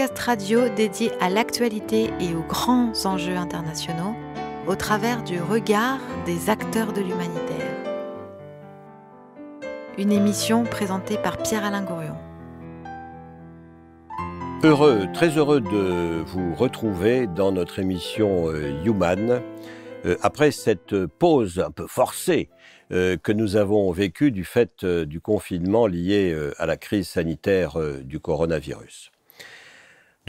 podcast radio dédié à l'actualité et aux grands enjeux internationaux au travers du regard des acteurs de l'humanitaire. Une émission présentée par Pierre-Alain Gourion. Heureux, très heureux de vous retrouver dans notre émission euh, Human. Euh, après cette pause un peu forcée euh, que nous avons vécue du fait du confinement lié à la crise sanitaire du coronavirus.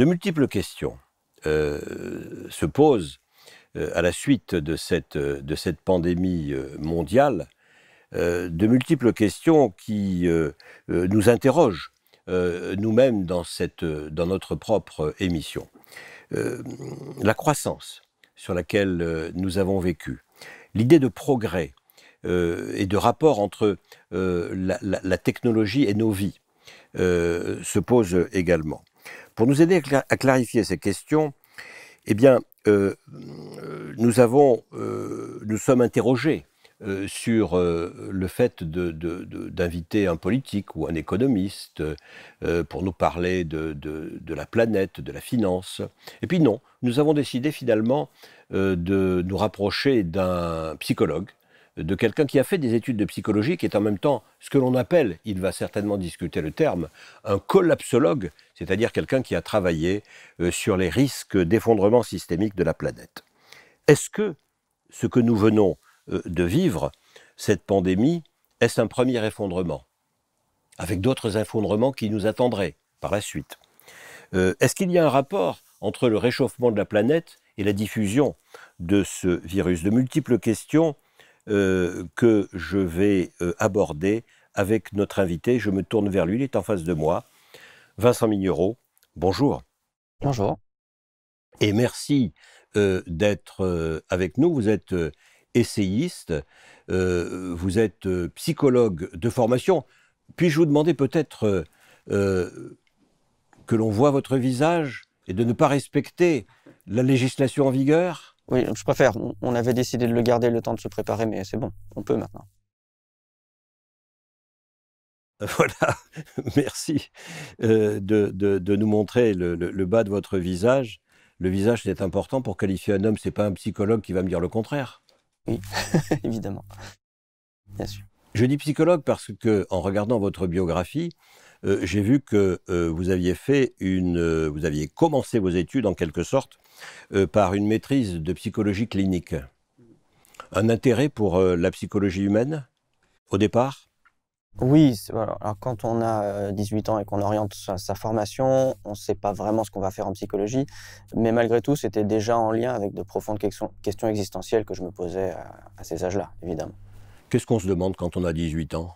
De multiples questions euh, se posent euh, à la suite de cette, euh, de cette pandémie mondiale, de multiples questions qui nous interrogent nous-mêmes dans, dans notre propre émission. la croissance sur laquelle nous avons vécu, l'idée de progrès et de rapport entre la, la, technologie et nos vies se pose également. Pour nous aider à, clarifier ces questions, eh bien, euh, nous, avons, euh, nous sommes interrogés euh, sur le fait d'inviter un politique ou un économiste pour nous parler de, la planète, de la finance. Et puis non, nous avons décidé finalement de nous rapprocher d'un psychologue de quelqu'un qui a fait des études de psychologie, qui est en même temps ce que l'on appelle, il va certainement discuter le terme, un collapsologue, c'est-à-dire quelqu'un qui a travaillé euh, sur les risques d'effondrement systémique de la planète. Est-ce que ce que nous venons euh, de vivre, cette pandémie, est ce un premier effondrement Avec d'autres effondrements qui nous attendraient par la suite. Euh, est-ce qu'il y a un rapport entre le réchauffement de la planète et la diffusion de ce virus De multiples questions euh, que je vais euh, aborder avec notre invité. Je me tourne vers lui, il est en face de moi. Vincent Mignereau, bonjour. Bonjour. Et merci euh, d'être avec nous. Vous êtes essayiste, vous êtes psychologue de formation. Puis-je vous demander peut-être que l'on voit votre visage et de ne pas respecter la législation en vigueur oui, je préfère. On avait décidé de le garder le temps de se préparer, mais c'est bon, on peut maintenant. Voilà, merci euh, de, nous montrer le, bas de votre visage. Le visage, c'est important pour qualifier un homme. C'est pas un psychologue qui va me dire le contraire. Oui, évidemment. Bien sûr. Je dis psychologue parce que, en regardant votre biographie, euh, j'ai vu que euh, vous aviez fait une, euh, vous aviez commencé vos études en quelque sorte par une maîtrise de psychologie clinique. Un intérêt pour la psychologie humaine au départ Oui, alors quand on a 18 ans et qu'on oriente sa, formation, on ne sait pas vraiment ce qu'on va faire en psychologie, mais malgré tout, c'était déjà en lien avec de profondes questions, existentielles que je me posais à, à ces âges-là, évidemment. Qu'est-ce qu'on se demande quand on a 18 ans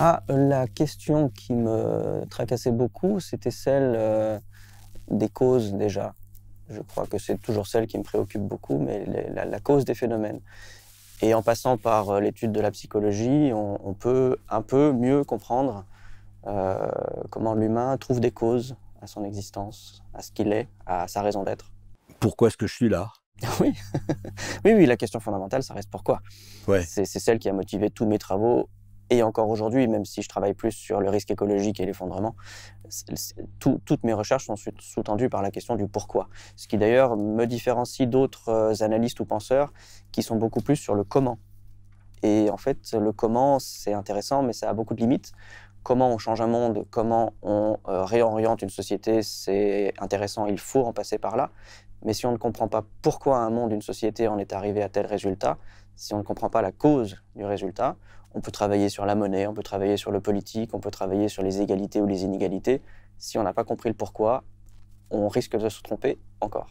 ah, la question qui me tracassait beaucoup, c'était celle euh, des causes déjà. Je crois que c'est toujours celle qui me préoccupe beaucoup, mais la, cause des phénomènes. Et en passant par euh, l'étude de la psychologie, on, peut un peu mieux comprendre euh, comment l'humain trouve des causes à son existence, à ce qu'il est, à sa raison d'être. Pourquoi est-ce que je suis là oui. oui, oui, la question fondamentale, ça reste pourquoi. Ouais. C'est celle qui a motivé tous mes travaux et encore aujourd'hui, même si je travaille plus sur le risque écologique et l'effondrement, toutes mes recherches sont sous-tendues par la question du pourquoi. Ce qui d'ailleurs me différencie d'autres euh, analystes ou penseurs qui sont beaucoup plus sur le comment. Et en fait, le comment, c'est intéressant, mais ça a beaucoup de limites. Comment on change un monde, comment on euh, réoriente une société, c'est intéressant, il faut en passer par là. Mais si on ne comprend pas pourquoi un monde, une société en est arrivé à tel résultat, si on ne comprend pas la cause du résultat, on peut travailler sur la monnaie, on peut travailler sur le politique, on peut travailler sur les égalités ou les inégalités. Si on n'a pas compris le pourquoi, on risque de se tromper encore.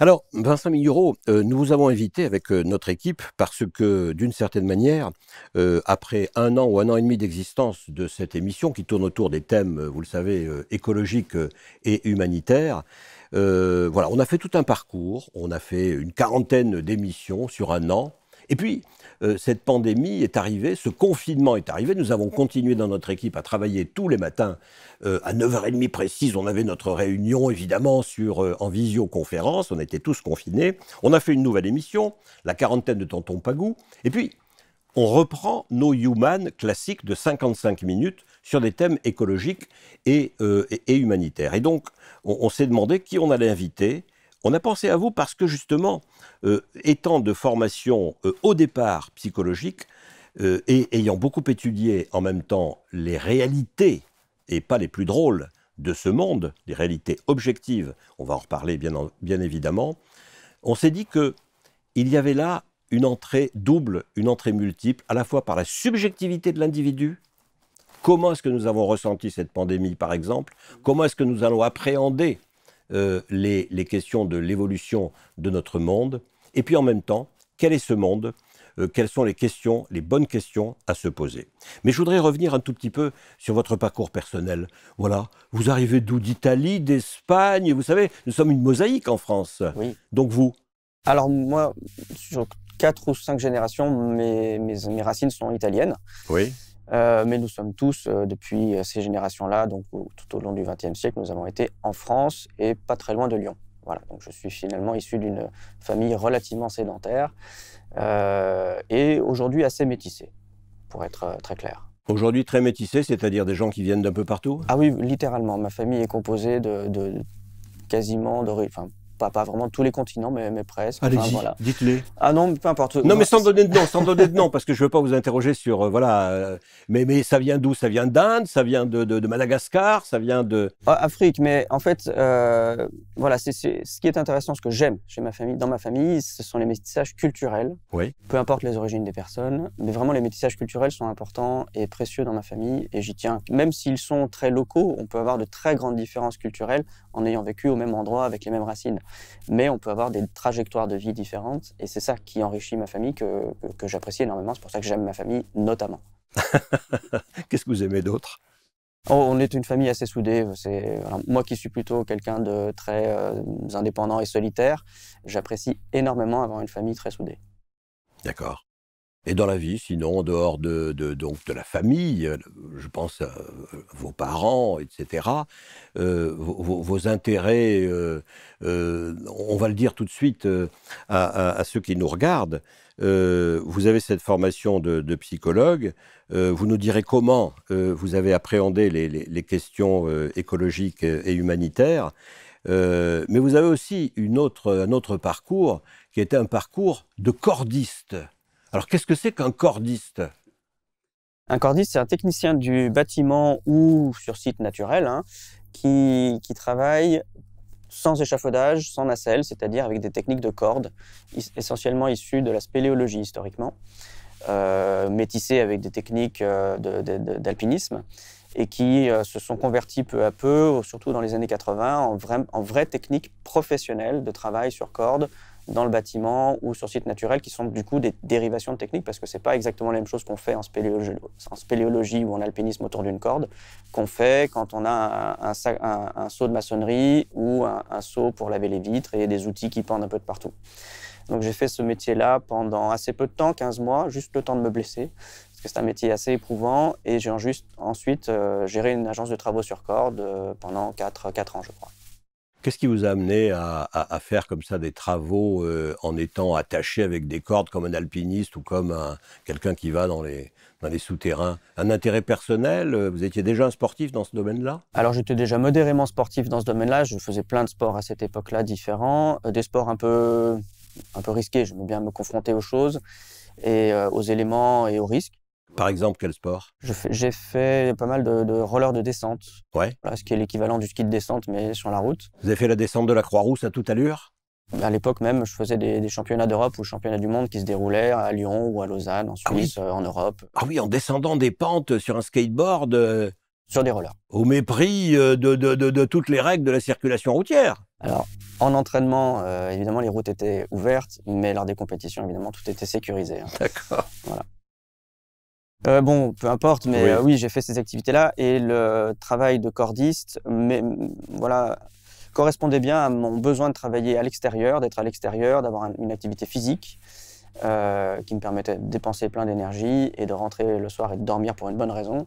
Alors, Vincent Miguro, euh, nous vous avons invité avec euh, notre équipe parce que, d'une certaine manière, euh, après un an ou un an et demi d'existence de cette émission qui tourne autour des thèmes, vous le savez, écologiques et humanitaires, voilà, on a fait tout un parcours, on a fait une quarantaine d'émissions sur un an, et puis, euh, cette pandémie est arrivée, ce confinement est arrivé. Nous avons continué dans notre équipe à travailler tous les matins euh, à 9h30 précise. On avait notre réunion, évidemment, sur, euh, en visioconférence. On était tous confinés. On a fait une nouvelle émission, la quarantaine de Tonton Pagou. Et puis, on reprend nos Human classiques de 55 minutes sur des thèmes écologiques et, humanitaires. Et donc, on s'est demandé qui on allait inviter on a pensé à vous parce que justement, euh, étant de formation euh, au départ psychologique euh, et ayant beaucoup étudié en même temps les réalités, et pas les plus drôles, de ce monde, les réalités objectives, on va en reparler bien, bien évidemment, on s'est dit que il y avait là une entrée double, une entrée multiple, à la fois par la subjectivité de l'individu, comment est-ce que nous avons ressenti cette pandémie par exemple, comment est-ce que nous allons appréhender euh, les, questions de l'évolution de notre monde, et puis en même temps, quel est ce monde euh, quelles sont les questions, les bonnes questions à se poser. Mais je voudrais revenir un tout petit peu sur votre parcours personnel. Voilà, vous arrivez d'où D'Italie, d'Espagne, vous savez, nous sommes une mosaïque en France. Donc vous Alors moi, sur quatre ou cinq générations, mes, mes racines sont italiennes. Oui. Euh, mais nous sommes tous, euh, depuis euh, ces générations-là, donc tout au long du XXe siècle, nous avons été en France et pas très loin de Lyon. Voilà, donc je suis finalement issu d'une famille relativement sédentaire et aujourd'hui assez métissée, pour être très clair. Aujourd'hui très métissée, c'est-à-dire des gens qui viennent d'un peu partout Ah oui, littéralement. Ma famille est composée de, de quasiment, pas, pas, vraiment tous les continents, mais, mais presque. Allez-y, dites-les. Ah non, peu importe. Non, mais sans donner de nom, sans donner de nom, parce que je ne veux pas vous interroger sur, euh, voilà, euh, mais, mais ça vient d'où Ça vient d'Inde, ça vient de, de, Madagascar, ça vient de... Ah, Afrique, mais en fait, euh, voilà, c'est ce qui est intéressant, ce que j'aime chez ma famille, dans ma famille, ce sont les métissages culturels. Oui. Peu importe les origines des personnes, mais vraiment les métissages culturels sont importants et précieux dans ma famille, et j'y tiens. Même s'ils sont très locaux, on peut avoir de très grandes différences culturelles en ayant vécu au même endroit avec les mêmes racines mais on peut avoir des trajectoires de vie différentes, et c'est ça qui enrichit ma famille, que, j'apprécie énormément, c'est pour ça que j'aime ma famille notamment. Qu'est-ce que vous aimez d'autre oh, on est une famille assez soudée. C'est moi qui suis plutôt quelqu'un de très euh, indépendant et solitaire. J'apprécie énormément avoir une famille très soudée. D'accord. Et dans la vie, sinon, en dehors de, donc, de la famille, euh, je pense à euh, vos parents, etc., euh, vos, intérêts, on va le dire tout de suite à, ceux qui nous regardent, vous avez cette formation de, psychologue, vous nous direz comment vous avez appréhendé les, les questions écologiques et humanitaires, mais vous avez aussi une autre, un autre parcours qui était un parcours de cordiste. Alors qu'est-ce que c'est qu'un cordiste Un cordiste, c'est un technicien du bâtiment ou sur site naturel hein, qui, travaille sans échafaudage, sans nacelle, c'est-à-dire avec des techniques de cordes, essentiellement issues de la spéléologie historiquement, euh, métissées avec des techniques euh, d'alpinisme, et qui euh, se sont convertis peu à peu, surtout dans les années 80, en, en vraies techniques professionnelles de travail sur cordes, dans le bâtiment ou sur site naturel, qui sont du coup des dérivations de techniques, parce que c'est pas exactement la même chose qu'on fait en spéléologie, ou en alpinisme autour d'une corde, qu'on fait quand on a un, un, de maçonnerie ou un, saut pour laver les vitres et des outils qui pendent un peu de partout. Donc j'ai fait ce métier-là pendant assez peu de temps, 15 mois, juste le temps de me blesser, parce que c'est un métier assez éprouvant, et j'ai ensuite euh, géré une agence de travaux sur corde euh, pendant 4, 4 ans, je crois. Qu'est-ce qui vous a amené à, faire comme ça des travaux euh, en étant attaché avec des cordes comme un alpiniste ou comme quelqu'un qui va dans les, les souterrains Un intérêt personnel euh, Vous étiez déjà un sportif dans ce domaine-là Alors j'étais déjà modérément sportif dans ce domaine-là. Je faisais plein de sports à cette époque-là différents, euh, des sports un peu, un peu risqués. J'aimais bien me confronter aux choses et aux éléments et aux risques. Par exemple, quel sport J'ai fait pas mal de, rollers de descente. Ouais. ce qui est l'équivalent du ski de descente, mais sur la route. Vous avez fait la descente de la Croix-Rousse à toute allure à l'époque même, je faisais des, championnats d'Europe ou championnats du monde qui se déroulaient à Lyon ou à Lausanne, en ah Suisse, euh, en Europe. Ah oui, en descendant des pentes sur un skateboard. Euh, sur des rollers. Au mépris euh, de, toutes les règles de la circulation routière. Alors, en entraînement, évidemment, les routes étaient ouvertes, mais lors des compétitions, évidemment, tout était sécurisé. Hein. D'accord. Voilà. Euh, bon, peu importe, mais euh, oui, j'ai fait ces activités-là et le travail de cordiste, mais voilà, correspondait bien à mon besoin de travailler à l'extérieur, d'être à l'extérieur, d'avoir une activité physique euh, qui me permettait de dépenser plein d'énergie et de rentrer le soir et de dormir pour une bonne raison.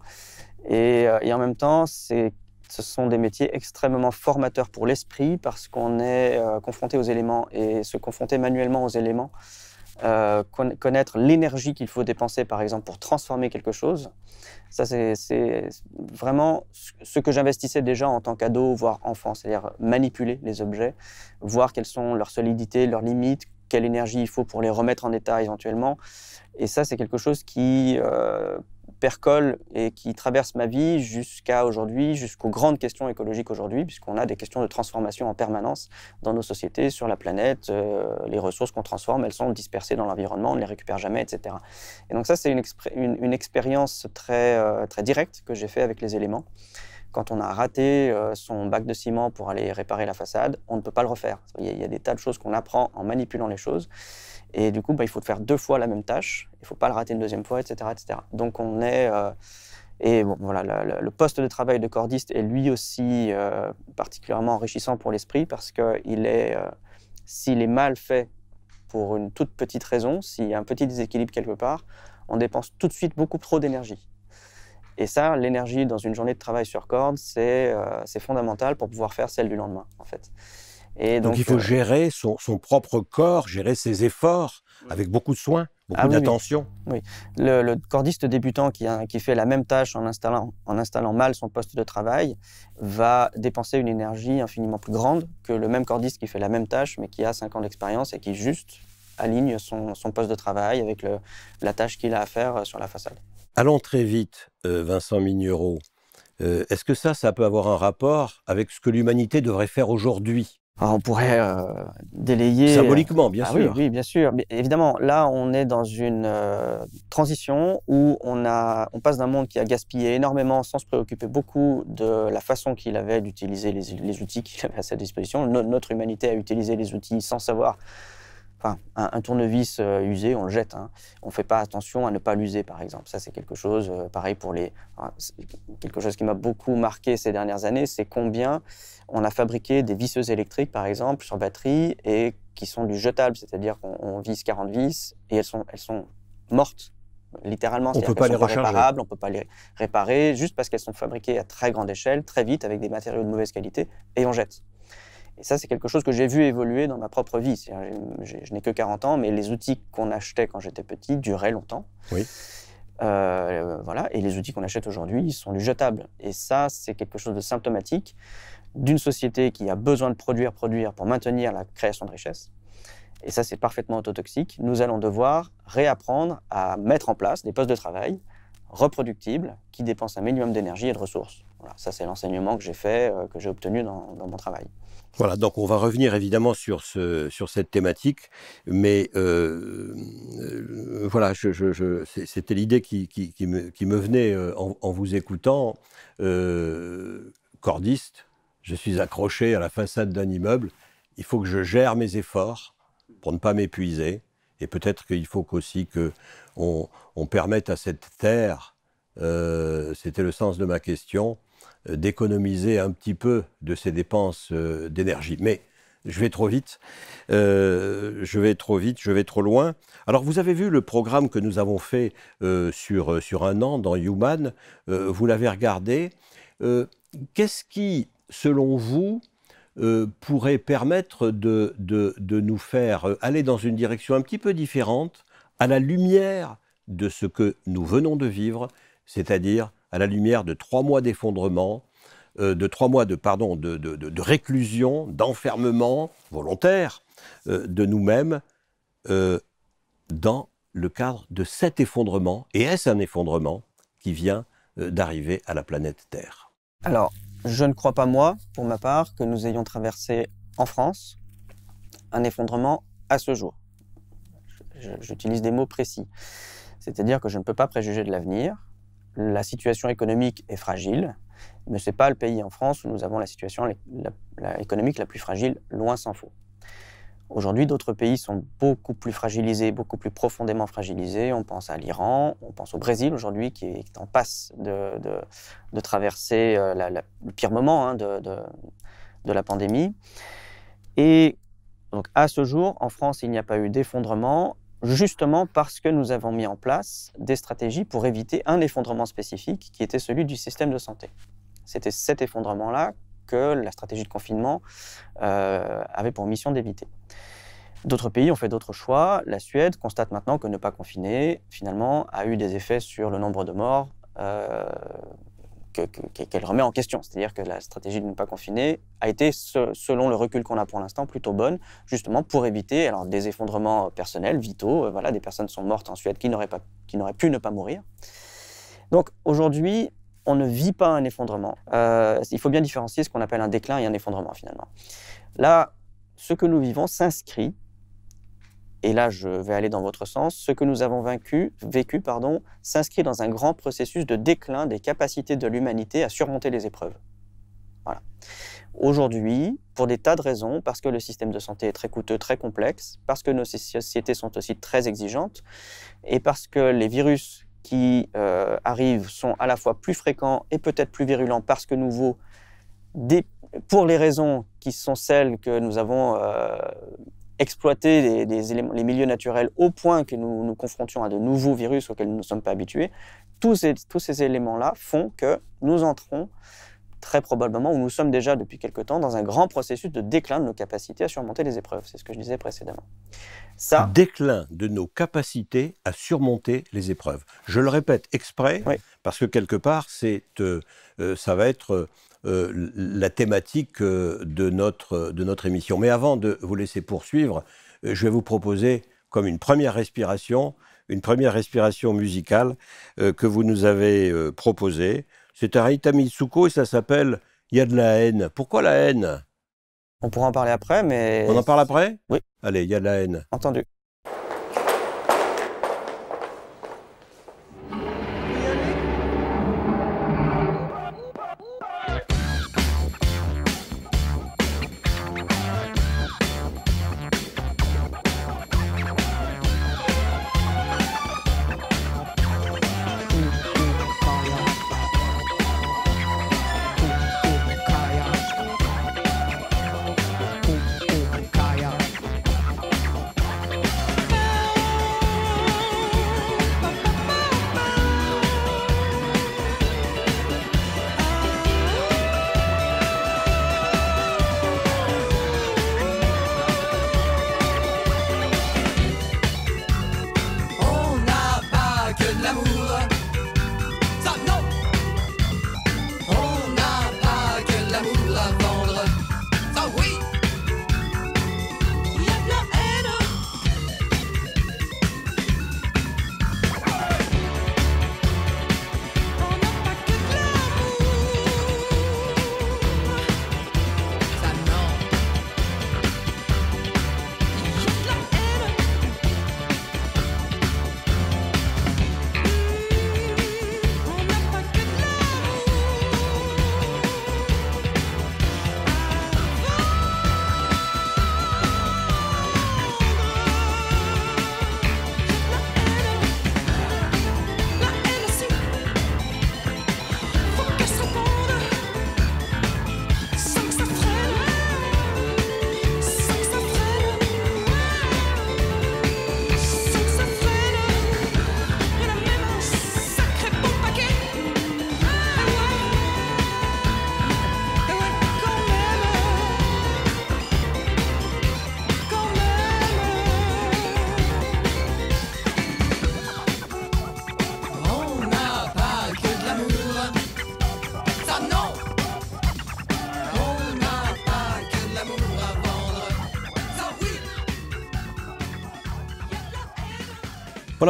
et en même temps, ce sont des métiers extrêmement formateurs pour l'esprit parce qu'on est confronté aux éléments et se confronter manuellement aux éléments. Euh, connaître l'énergie qu'il faut dépenser, par exemple, pour transformer quelque chose. Ça, c'est vraiment ce que j'investissais déjà en tant qu'ado, voire enfant, c'est-à-dire manipuler les objets, voir quelles sont leurs solidités, leurs limites, quelle énergie il faut pour les remettre en état éventuellement. Et ça, c'est quelque chose qui, euh, percole et qui traverse ma vie jusqu'à aujourd'hui, jusqu'aux grandes questions écologiques aujourd'hui, puisqu'on a des questions de transformation en permanence dans nos sociétés, sur la planète. Euh, les ressources qu'on transforme, elles sont dispersées dans l'environnement, on ne les récupère jamais, etc. Et donc ça, c'est une, expérience très, euh, très directe que j'ai fait avec les éléments. Quand on a raté euh, son bac de ciment pour aller réparer la façade, on ne peut pas le refaire. Il y, a, des tas de choses qu'on apprend en manipulant les choses. Et du coup, bah, il faut faire deux fois la même tâche. Il ne faut pas le rater une deuxième fois, etc. etc. Donc on est... Euh, et voilà, le, poste de travail de cordiste est lui aussi euh, particulièrement enrichissant pour l'esprit parce que s'il est mal fait pour une toute petite raison, s'il y a un petit déséquilibre quelque part, on dépense tout de suite beaucoup trop d'énergie. Et ça, l'énergie dans une journée de travail sur corde, euh, c'est fondamental pour pouvoir faire celle du lendemain, en fait. Et donc, il faut euh, gérer son, son, propre corps, gérer ses efforts avec beaucoup de soin, beaucoup ah d'attention. Oui, Le, cordiste débutant qui, qui, fait la même tâche en installant, en installant mal son poste de travail va dépenser une énergie infiniment plus grande que le même cordiste qui fait la même tâche mais qui a 5 ans d'expérience et qui juste aligne son, son, poste de travail avec le, la tâche qu'il a à faire euh, sur la façade. Allons très vite, euh, Vincent Mignereau. Est-ce que ça, ça peut avoir un rapport avec ce que l'humanité devrait faire aujourd'hui ah, on pourrait euh, délayer. Euh, Symboliquement, bien ah sûr. Oui, bien sûr. évidemment, là, on est dans une transition où on, passe d'un monde qui a gaspillé énormément sans se préoccuper beaucoup de la façon qu'il avait d'utiliser les, outils qu'il avait à sa disposition. notre humanité a utilisé les outils sans savoir enfin, un, tournevis euh, usé, on le jette. Hein. On ne fait pas attention à ne pas l'user, par exemple. Ça, c'est quelque chose, euh, pareil pour les. quelque chose qui m'a beaucoup marqué ces dernières années, c'est combien on a fabriqué des visseuses électriques, par exemple, sur batterie et qui sont du jetable, c'est-à-dire qu'on visse 40 vis et elles sont, mortes littéralement. On peut pas les on peut pas les réparer, juste parce qu'elles sont fabriquées à très grande échelle, très vite, avec des matériaux de mauvaise qualité, et on jette. Et ça, c'est quelque chose que j'ai vu évoluer dans ma propre vie. je n'ai que 40 ans, mais les outils qu'on achetait quand j'étais petit duraient longtemps. Euh, euh, voilà. Et les outils qu'on achète aujourd'hui, ils sont du jetable. Et ça, c'est quelque chose de symptomatique d'une société qui a besoin de produire, produire pour maintenir la création de richesses. Et ça, c'est parfaitement autotoxique. Nous allons devoir réapprendre à mettre en place des postes de travail reproductible, qui dépense un minimum d'énergie et de ressources. Voilà, ça c'est l'enseignement que j'ai fait, euh, que j'ai obtenu dans, mon travail. Voilà, donc on va revenir évidemment sur, ce, sur cette thématique, mais euh, euh, voilà, c'était l'idée qui, me, venait en vous écoutant, cordiste, je suis accroché à la façade d'un immeuble, il faut que je gère mes efforts pour ne pas m'épuiser, et peut-être qu'il faut aussi qu'on on, permette à cette terre, euh, c'était le sens de ma question, euh, d'économiser un petit peu de ses dépenses euh, d'énergie. Mais je vais trop vite, je vais trop vite, je vais trop loin. Alors vous avez vu le programme que nous avons fait sur, sur un an dans Human, vous l'avez regardé. Qu'est-ce qui, selon vous, euh, pourrait permettre de, nous faire euh, aller dans une direction un petit peu différente à la lumière de ce que nous venons de vivre, c'est-à-dire à la lumière de trois mois d'effondrement, euh, de trois mois de, pardon, de, réclusion, d'enfermement volontaire de nous-mêmes dans le cadre de cet effondrement. Et est-ce un effondrement qui vient d'arriver à la planète Terre Alors, je ne crois pas, moi, pour ma part, que nous ayons traversé en France un effondrement à ce jour. J'utilise des mots précis. C'est-à-dire que je ne peux pas préjuger de l'avenir. La situation économique est fragile, mais ce n'est pas le pays en France où nous avons la situation économique la plus fragile, loin s'en faut. Aujourd'hui, d'autres pays sont beaucoup plus fragilisés, beaucoup plus profondément fragilisés. On pense à l'Iran, on pense au Brésil aujourd'hui, qui est en passe de, traverser euh, le pire moment hein, de, de, la pandémie. Et donc, à ce jour, en France, il n'y a pas eu d'effondrement, justement parce que nous avons mis en place des stratégies pour éviter un effondrement spécifique, qui était celui du système de santé. C'était cet effondrement-là que la stratégie de confinement euh, avait pour mission d'éviter. D'autres pays ont fait d'autres choix. La Suède constate maintenant que ne pas confiner, finalement, a eu des effets sur le nombre de morts euh, qu'elle remet en question. C'est-à-dire que la stratégie de ne pas confiner a été, selon le recul qu'on a pour l'instant, plutôt bonne, justement pour éviter alors, des effondrements personnels, vitaux. Euh, voilà, des personnes sont mortes en Suède qui n'auraient pu ne pas mourir. Donc aujourd'hui, on ne vit pas un effondrement. Euh, il faut bien différencier ce qu'on appelle un déclin et un effondrement finalement. Là, ce que nous vivons s'inscrit, et là je vais aller dans votre sens, ce que nous avons vaincu, vécu pardon, s'inscrit dans un grand processus de déclin des capacités de l'humanité à surmonter les épreuves. Voilà. Aujourd'hui, pour des tas de raisons, parce que le système de santé est très coûteux, très complexe, parce que nos sociétés sont aussi très exigeantes, et parce que les virus qui euh, arrivent sont à la fois plus fréquents et peut-être plus virulents parce que nouveaux, pour les raisons qui sont celles que nous avons exploité euh, exploitées, les, milieux naturels au point que nous nous confrontions à de nouveaux virus auxquels nous ne sommes pas habitués, tous ces, tous ces éléments-là font que nous entrons très probablement, où nous sommes déjà depuis quelque temps, dans un grand processus de déclin de nos capacités à surmonter les épreuves. C'est ce que je disais précédemment. Ça, déclin de nos capacités à surmonter les épreuves. Je le répète exprès, parce que quelque part, c'est, euh, euh, ça va être euh, la thématique de, notre, de notre émission. Mais avant de vous laisser poursuivre, je vais vous proposer, comme une première respiration, une première respiration musicale que vous nous avez proposée. C'est un Mitsuko et ça s'appelle Il y a de la haine. Pourquoi la haine On pourra en parler après, mais. On en parle après Oui. Allez, il y a de la haine. Entendu.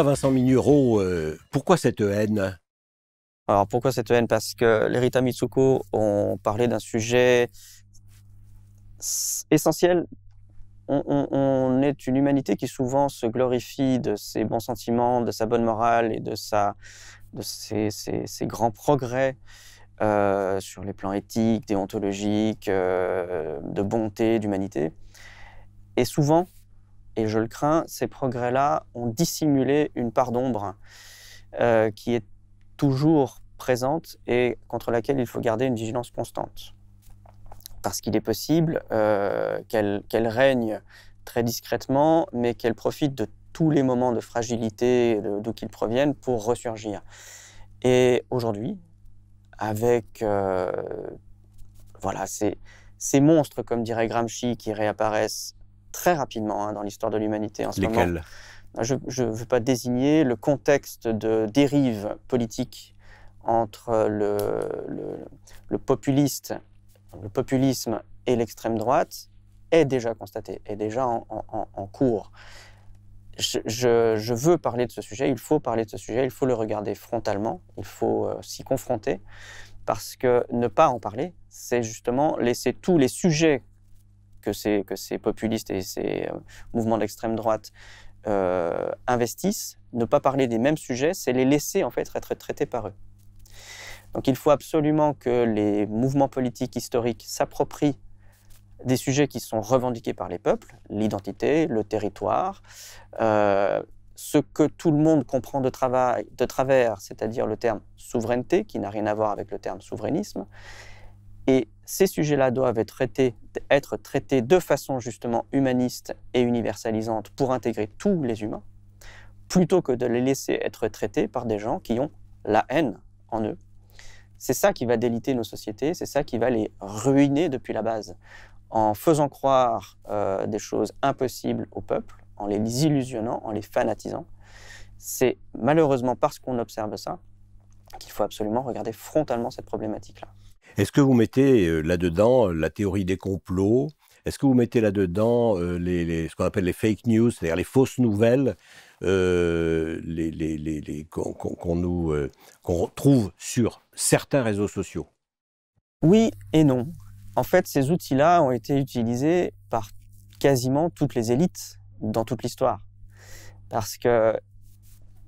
Vincent Minuro, euh, pourquoi cette haine Alors pourquoi cette haine Parce que les Mitsuko ont parlé d'un sujet essentiel. On, est une humanité qui souvent se glorifie de ses bons sentiments, de sa bonne morale et de, sa, de ses, grands progrès. Euh, sur les plans éthiques, déontologiques, euh, de bonté, d'humanité. Et souvent, et je le crains, ces progrès-là ont dissimulé une part d'ombre euh, qui est toujours présente et contre laquelle il faut garder une vigilance constante. Parce qu'il est possible euh, qu'elle règne très discrètement, mais qu'elle profite de tous les moments de fragilité d'où qu'ils proviennent pour ressurgir. Et aujourd'hui, avec euh, voilà, ces monstres, comme dirait Gramsci, qui réapparaissent très rapidement hein, dans l'histoire de l'humanité en ce Lesquelles Je ne veux pas désigner le contexte de dérive politique entre le, le populisme et l'extrême droite est déjà constaté, est déjà en, cours. Je, veux parler de ce sujet, il faut parler de ce sujet, il faut le regarder frontalement, il faut euh, s'y confronter, parce que ne pas en parler, c'est justement laisser tous les sujets que ces, populistes et ces euh, mouvements d'extrême droite euh, investissent, ne pas parler des mêmes sujets, c'est les laisser en fait être traités par eux. Donc il faut absolument que les mouvements politiques historiques s'approprient des sujets qui sont revendiqués par les peuples, l'identité, le territoire, euh, ce que tout le monde comprend de, travail, de travers, c'est-à-dire le terme souveraineté, qui n'a rien à voir avec le terme souverainisme, et ces sujets-là doivent être traités, de façon justement humaniste et universalisante pour intégrer tous les humains, plutôt que de les laisser être traités par des gens qui ont la haine en eux. C'est ça qui va déliter nos sociétés, c'est ça qui va les ruiner depuis la base, en faisant croire euh, des choses impossibles au peuple, en les illusionnant, en les fanatisant. C'est malheureusement parce qu'on observe ça qu'il faut absolument regarder frontalement cette problématique-là. Est-ce que vous mettez euh, là-dedans euh, la théorie des complots Est-ce que vous mettez là-dedans euh, les, ce qu'on appelle les fake news, c'est-à-dire les fausses nouvelles les, qu'on qu'on trouve sur certains réseaux sociaux Oui et non. En fait, ces outils-là ont été utilisés par quasiment toutes les élites dans toute l'histoire, parce que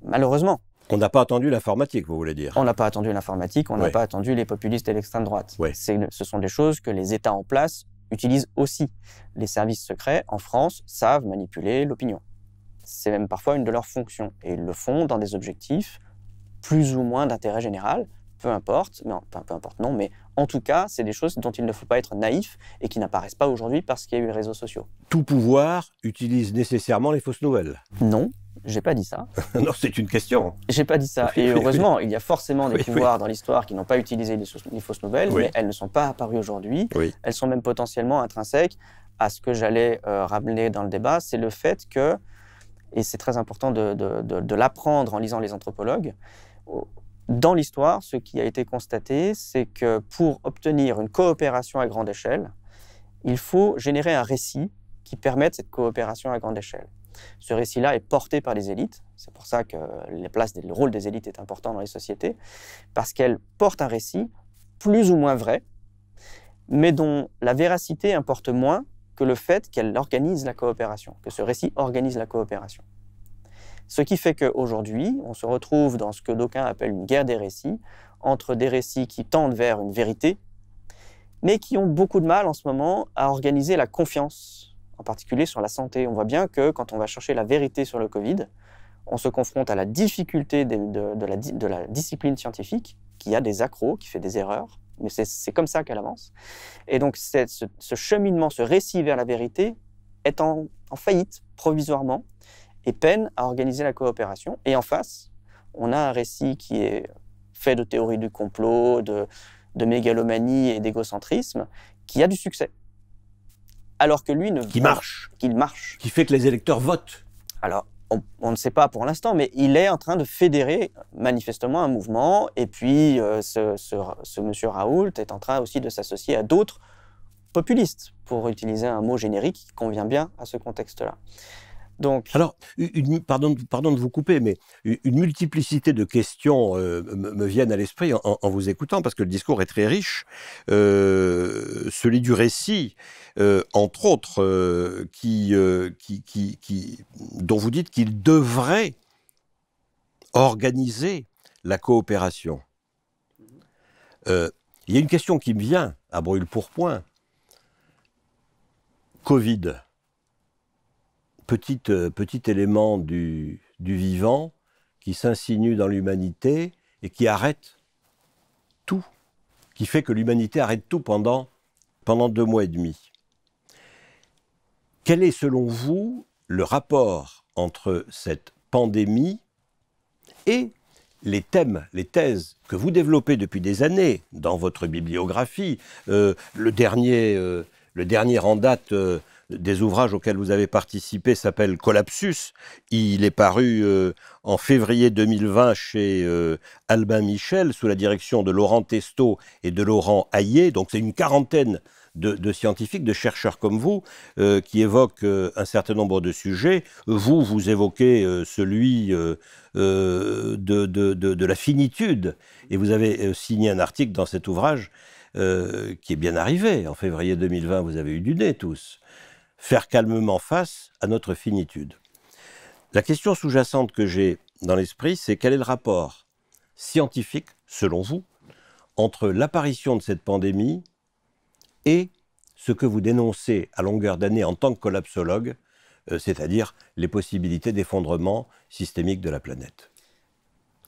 malheureusement, on n'a pas attendu l'informatique, vous voulez dire On n'a pas attendu l'informatique, on n'a pas attendu les populistes et l'extrême droite. Ce sont des choses que les États en place utilisent aussi. Les services secrets en France savent manipuler l'opinion. C'est même parfois une de leurs fonctions. Et ils le font dans des objectifs plus ou moins d'intérêt général, peu importe, non, peu importe, non, mais en tout cas, c'est des choses dont il ne faut pas être naïf et qui n'apparaissent pas aujourd'hui parce qu'il y a eu les réseaux sociaux. Tout pouvoir utilise nécessairement les fausses nouvelles Non, j'ai pas dit ça. non, c'est une question. J'ai pas dit ça. Et heureusement, il y a forcément des pouvoirs dans l'histoire qui n'ont pas utilisé les, fausses nouvelles, mais elles ne sont pas apparues aujourd'hui. Elles sont même potentiellement intrinsèques à ce que j'allais euh, ramener dans le débat, c'est le fait que, et c'est très important de l'apprendre en lisant les anthropologues, dans l'histoire, ce qui a été constaté, c'est que pour obtenir une coopération à grande échelle, il faut générer un récit qui permette cette coopération à grande échelle. Ce récit-là est porté par les élites. C'est pour ça que le rôle des élites est important dans les sociétés, parce qu'elles portent un récit plus ou moins vrai, mais dont la véracité importe moins que le fait qu'elle organise la coopération, que ce récit organise la coopération. Ce qui fait qu'aujourd'hui, on se retrouve dans ce que d'aucuns appellent une guerre des récits, entre des récits qui tendent vers une vérité, mais qui ont beaucoup de mal en ce moment à organiser la confiance en particulier sur la santé. On voit bien que quand on va chercher la vérité sur le Covid, on se confronte à la difficulté de, la, discipline scientifique, qui a des accros, qui fait des erreurs, mais c'est comme ça qu'elle avance. Et donc ce, cheminement, ce récit vers la vérité est en, faillite provisoirement et peine à organiser la coopération. Et en face, on a un récit qui est fait de théories du complot, de mégalomanie et d'égocentrisme, qui a du succès alors que lui ne. Qui marche. Qui fait que les électeurs votent. Alors, on, ne sait pas pour l'instant, mais il est en train de fédérer manifestement un mouvement. Et puis, euh, ce, ce, monsieur Raoult est en train aussi de s'associer à d'autres populistes, pour utiliser un mot générique qui convient bien à ce contexte-là. Alors, pardon, de vous couper, mais une multiplicité de questions euh, me viennent à l'esprit en, vous écoutant, parce que le discours est très riche. Euh, celui du récit, euh, entre autres, dont vous dites qu'il devrait organiser la coopération. Il y a une question qui me vient à brûle pourpoint Covid euh, petit, élément du, du vivant qui s'insinue dans l'humanité et qui arrête tout, qui fait que l'humanité arrête tout pendant, pendant deux mois et demi. Quel est selon vous le rapport entre cette pandémie et les thèmes, les thèses que vous développez depuis des années dans votre bibliographie, euh, le, dernier, euh, le dernier en date des ouvrages auxquels vous avez participé s'appellent Collapsus. Il est paru euh, en février 2020 chez euh, Albin Michel sous la direction de Laurent Testo et de Laurent Hayet. Donc c'est une quarantaine de, scientifiques, de chercheurs comme vous, euh, qui évoquent un certain nombre de sujets. Vous, vous évoquez celui de, la finitude, et vous avez signé un article dans cet ouvrage qui est bien arrivé. En février 2020, vous avez eu du nez tous faire calmement face à notre finitude. La question sous-jacente que j'ai dans l'esprit, c'est quel est le rapport scientifique, selon vous, entre l'apparition de cette pandémie et ce que vous dénoncez à longueur d'année en tant que collapsologue, euh, c'est-à-dire les possibilités d'effondrement systémique de la planète.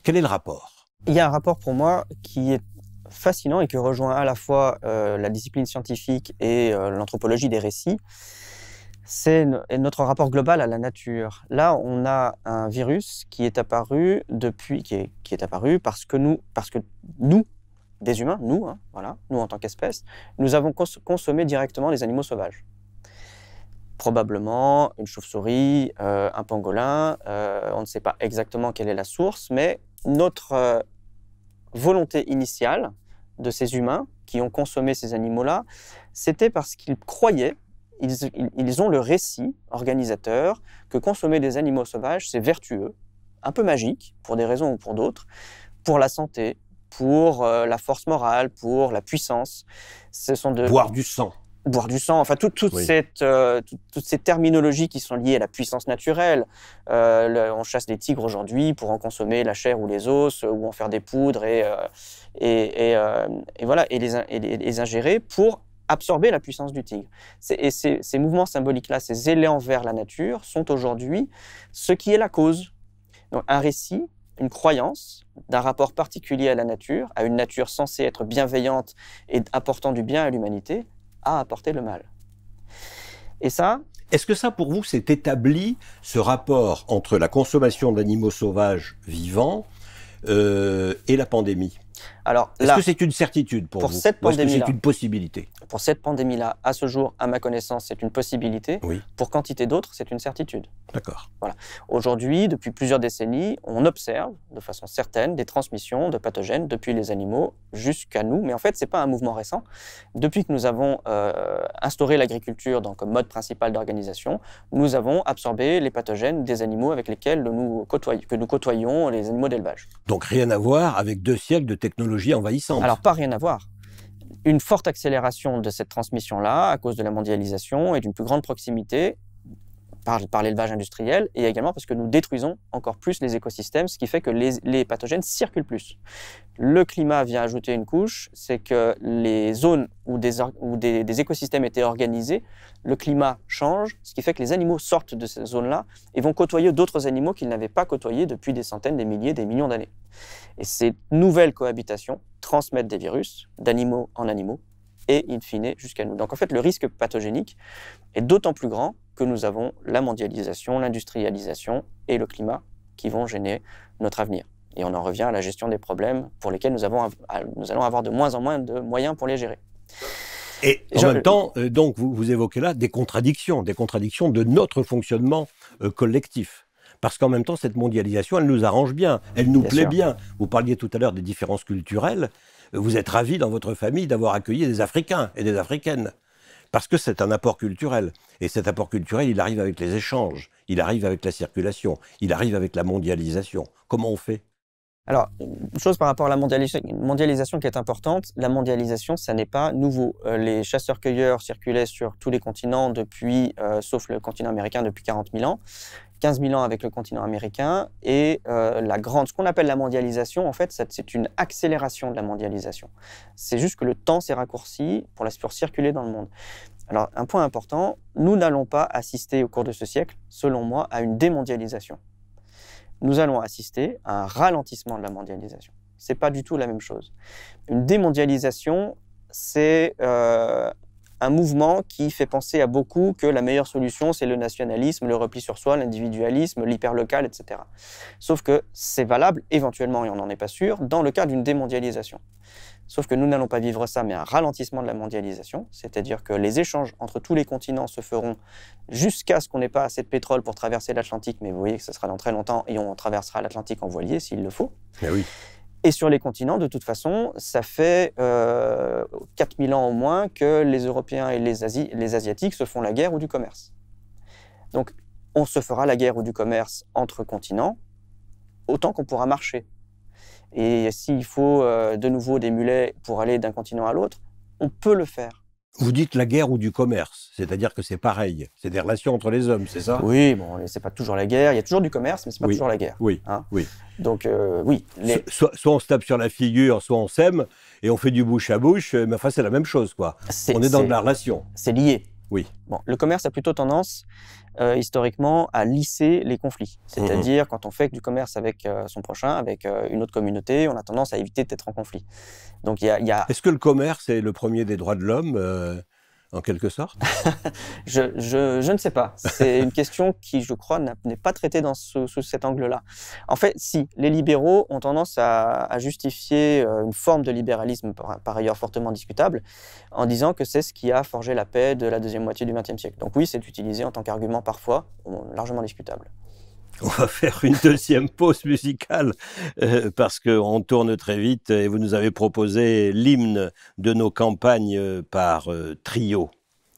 Quel est le rapport Il y a un rapport pour moi qui est fascinant et qui rejoint à la fois euh, la discipline scientifique et euh, l'anthropologie des récits c'est notre rapport global à la nature. Là, on a un virus qui est apparu depuis, qui est, apparu parce que nous, parce que nous, des humains, nous, hein, voilà, nous en tant qu'espèce, nous avons consommé directement les animaux sauvages. Probablement une chauve-souris, euh, un pangolin, euh, on ne sait pas exactement quelle est la source, mais notre euh, volonté initiale de ces humains qui ont consommé ces animaux-là, c'était parce qu'ils croyaient ils, ont le récit organisateur que consommer des animaux sauvages, c'est vertueux, un peu magique, pour des raisons ou pour d'autres, pour la santé, pour euh, la force morale, pour la puissance. Ce sont de... Boire du sang boire du sang, enfin tout, cette, euh, toutes ces terminologies qui sont liées à la puissance naturelle. Euh, on chasse des tigres aujourd'hui pour en consommer la chair ou les os, ou en faire des poudres et, et, et, voilà, et les, les, ingérer pour absorber la puissance du tigre. Et ces, mouvements symboliques-là, ces élans vers la nature, sont aujourd'hui ce qui est la cause. un récit, une croyance d'un rapport particulier à la nature, à une nature censée être bienveillante et apportant du bien à l'humanité, a apporté le mal. Et ça, est-ce que ça, pour vous, s'est établi, ce rapport entre la consommation d'animaux sauvages vivants euh, et la pandémie alors, est-ce que c'est une certitude pour, vous cette pandémie -ce c'est une possibilité Pour cette pandémie-là, à ce jour, à ma connaissance, c'est une possibilité. Oui. Pour quantité d'autres, c'est une certitude. D'accord. Voilà. Aujourd'hui, depuis plusieurs décennies, on observe de façon certaine des transmissions de pathogènes depuis les animaux jusqu'à nous. Mais en fait, ce n'est pas un mouvement récent. Depuis que nous avons euh, instauré l'agriculture comme mode principal d'organisation, nous avons absorbé les pathogènes des animaux avec lesquels nous nous côtoyons les animaux d'élevage. Donc rien à voir avec deux siècles de technologie envahissante. Alors, pas rien à voir. Une forte accélération de cette transmission-là à cause de la mondialisation et d'une plus grande proximité par, l'élevage industriel et également parce que nous détruisons encore plus les écosystèmes, ce qui fait que les, pathogènes circulent plus. Le climat vient ajouter une couche, c'est que les zones où, des, des, écosystèmes étaient organisés, le climat change, ce qui fait que les animaux sortent de ces zones-là et vont côtoyer d'autres animaux qu'ils n'avaient pas côtoyés depuis des centaines, des milliers, des millions d'années. Et ces nouvelles cohabitations transmettent des virus d'animaux en animaux et in fine jusqu'à nous. Donc en fait, le risque pathogénique est d'autant plus grand que nous avons la mondialisation, l'industrialisation et le climat qui vont gêner notre avenir. Et on en revient à la gestion des problèmes pour lesquels nous, allons avoir de moins en moins de moyens pour les gérer. Et en même temps, euh, donc, vous, évoquez là des contradictions, des contradictions de notre fonctionnement euh, collectif. Parce qu'en même temps, cette mondialisation, elle nous arrange bien, elle nous plaît bien. Vous parliez tout à l'heure des différences culturelles. Euh, vous êtes ravi dans votre famille d'avoir accueilli des Africains et des Africaines parce que c'est un apport culturel. Et cet apport culturel, il arrive avec les échanges, il arrive avec la circulation, il arrive avec la mondialisation. Comment on fait alors, une chose par rapport à la mondialisation qui est importante, la mondialisation, ça n'est pas nouveau. Euh, les chasseurs-cueilleurs circulaient sur tous les continents depuis, euh, sauf le continent américain, depuis 40 000 ans, 15 000 ans avec le continent américain, et euh, la grande, ce qu'on appelle la mondialisation, en fait, c'est une accélération de la mondialisation. C'est juste que le temps s'est raccourci pour, la, pour circuler dans le monde. Alors, un point important, nous n'allons pas assister au cours de ce siècle, selon moi, à une démondialisation nous allons assister à un ralentissement de la mondialisation. C'est pas du tout la même chose. Une démondialisation, c'est euh, un mouvement qui fait penser à beaucoup que la meilleure solution, c'est le nationalisme, le repli sur soi, l'individualisme, l'hyperlocal, etc. Sauf que c'est valable éventuellement, et on n'en est pas sûr, dans le cas d'une démondialisation. Sauf que nous n'allons pas vivre ça, mais un ralentissement de la mondialisation, c'est-à-dire que les échanges entre tous les continents se feront jusqu'à ce qu'on n'ait pas assez de pétrole pour traverser l'Atlantique, mais vous voyez que ce sera dans très longtemps et on traversera l'Atlantique en voilier s'il le faut. Eh et sur les continents, de toute façon, ça fait 4000 euh, ans au moins que les Européens et les Asiatiques se font la guerre ou du commerce. Donc on se fera la guerre ou du commerce entre continents autant qu'on pourra marcher. Et s'il faut euh, de nouveau des mulets pour aller d'un continent à l'autre, on peut le faire. Vous dites la guerre ou du commerce, c'est-à-dire que c'est pareil, c'est des relations entre les hommes, c'est ça Oui, bon, c'est pas toujours la guerre, il y a toujours du commerce, mais c'est pas toujours la guerre. Oui, hein. oui. Donc euh, oui. Les... Soit, on se tape sur la figure, soit on s'aime et on fait du bouche à bouche, euh, mais enfin c'est la même chose quoi. on est dans de la relation. C'est lié. Oui. le commerce a plutôt tendance, euh, historiquement, à lisser les conflits. C'est-à-dire, quand on fait du commerce avec euh, son prochain, avec euh, une autre communauté, on a tendance à éviter d'être en conflit. Donc, il y a... Est-ce que le commerce est le premier des droits de l'homme en quelque sorte je, ne sais pas. C'est une question qui, je crois, n'est pas traitée dans sous cet angle-là. En fait, si, les libéraux ont tendance à, justifier euh, une forme de libéralisme, par, par, ailleurs fortement discutable, en disant que c'est ce qui a forgé la paix de la deuxième moitié du XXe siècle. Donc oui, c'est utilisé en tant qu'argument parfois, largement discutable. On va faire une deuxième pause musicale euh, parce qu'on tourne très vite et vous nous avez proposé l'hymne de nos campagnes par euh, trio.